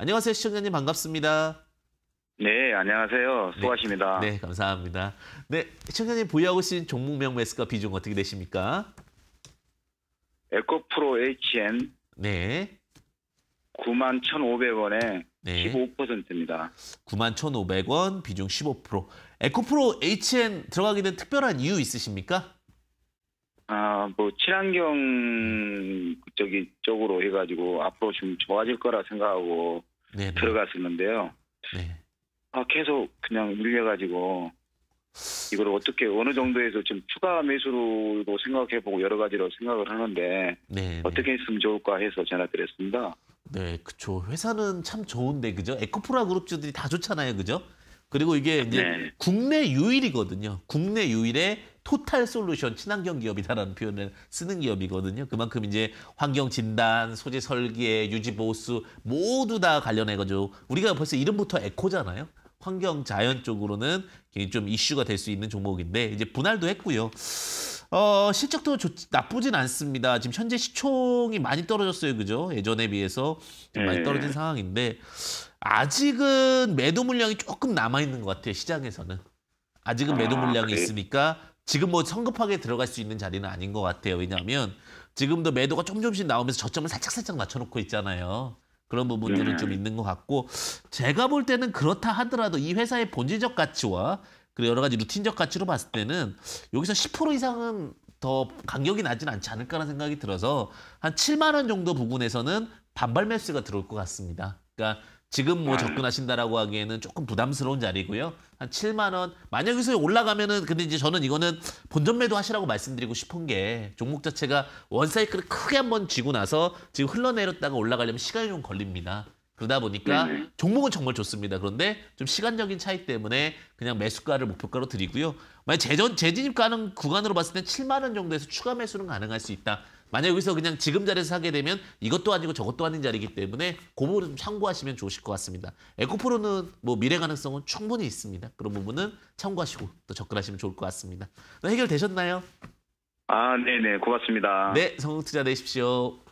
안녕하세요, 시청자님 반갑습니다. 네, 안녕하세요. 수고하십니다. 네, 네 감사합니다. 네, 시청자님 보유하고 계신 종목명 매스가 비중 어떻게 되십니까? 에코프로 HN 네. 9 1,500원에 네. 15%입니다. 9 1,500원, 비중 15%. 에코프로 HN 들어가게 된 특별한 이유 있으십니까? 아, 뭐 친환경 저기 쪽으로 해가지고 앞으로 좀 좋아질 거라 생각하고 네네. 들어갔었는데요. 네. 아 계속 그냥 밀려가지고 이걸 어떻게 어느 정도에서 지금 추가 매수로도 생각해보고 여러 가지로 생각을 하는데 네네. 네. 어떻게 했으면 좋을까 해서 전화드렸습니다. 네, 그쵸. 회사는 참 좋은데 그죠? 에코프라 그룹주들이 다 좋잖아요, 그죠? 그리고 이게 이제 네. 국내 유일이거든요. 국내 유일의 토탈 솔루션 친환경 기업이다라는 표현을 쓰는 기업이거든요. 그만큼 이제 환경 진단, 소재 설계, 유지 보수 모두 다 관련해 가지고 우리가 벌써 이름부터 에코잖아요. 환경 자연 쪽으로는 굉장히 좀 이슈가 될 수 있는 종목인데 이제 분할도 했고요. 어, 실적도 좋, 나쁘진 않습니다. 지금 현재 시총이 많이 떨어졌어요. 그죠? 예전에 비해서 좀 많이 네. 떨어진 상황인데 아직은 매도 물량이 조금 남아 있는 것 같아요. 시장에서는. 아직은 매도 아, 물량이 아, 있으니까 지금 뭐 성급하게 들어갈 수 있는 자리는 아닌 것 같아요. 왜냐하면 지금도 매도가 조금씩 나오면서 저점을 살짝살짝 낮춰놓고 있잖아요. 그런 부분들은 네. 좀 있는 것 같고 제가 볼 때는 그렇다 하더라도 이 회사의 본질적 가치와 그리고 여러 가지 루틴적 가치로 봤을 때는 여기서 10% 이상은 더 간격이 나진 않지 않을까라는 생각이 들어서 한 7만 원 정도 부근에서는 반발 매수가 들어올 것 같습니다. 그러니까 지금 뭐 네. 접근하신다라고 하기에는 조금 부담스러운 자리고요. 한 7만 원 만약 여기서 올라가면은 근데 이제 저는 이거는 본전 매도 하시라고 말씀드리고 싶은 게 종목 자체가 원 사이클을 크게 한번 쥐고 나서 지금 흘러내렸다가 올라가려면 시간이 좀 걸립니다. 그러다 보니까 네네. 네. 종목은 정말 좋습니다. 그런데 좀 시간적인 차이 때문에 그냥 매수가를 목표가로 드리고요. 만약 재전 재진입가는 구간으로 봤을 때 7만 원 정도에서 추가 매수는 가능할 수 있다. 만약 여기서 그냥 지금 자리에서 사게 되면 이것도 아니고 저것도 아닌 자리이기 때문에 고 그 부분을 좀 참고하시면 좋으실 것 같습니다. 에코프로는 뭐 미래 가능성은 충분히 있습니다. 그런 부분은 참고하시고 또 접근하시면 좋을 것 같습니다. 네, 해결되셨나요? 아, 네네. 네. 고맙습니다. 네, 성공 투자 되십시오.